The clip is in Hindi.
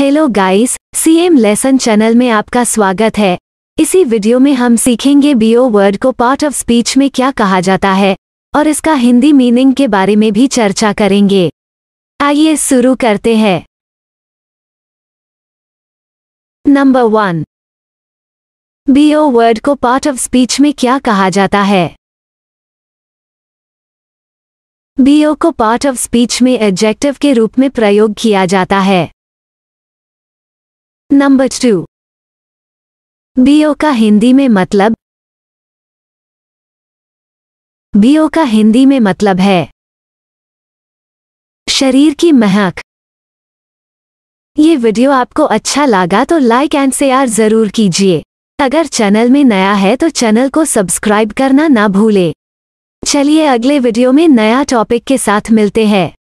hello guys CM lesson channel में आपका स्वागत है इसी वीडियो में हम सीखेंगे बीओ वर्ड को पार्ट ऑफ स्पीच में क्या कहा जाता है और इसका हिंदी मीनिंग के बारे में भी चर्चा करेंगे आइए शुरू करते हैं नंबर वन बीओ वर्ड को पार्ट ऑफ स्पीच में क्या कहा जाता है बीओ को पार्ट ऑफ स्पीच में एडजेक्टिव के रूप में प्रयोग किया जाता है नंबर टू बीओ का हिंदी में मतलब बीओ का हिंदी में मतलब है शरीर की महक ये वीडियो आपको अच्छा लगा तो लाइक एंड शेयर जरूर कीजिए अगर चैनल में नया है तो चैनल को सब्सक्राइब करना ना भूले चलिए अगले वीडियो में नया टॉपिक के साथ मिलते हैं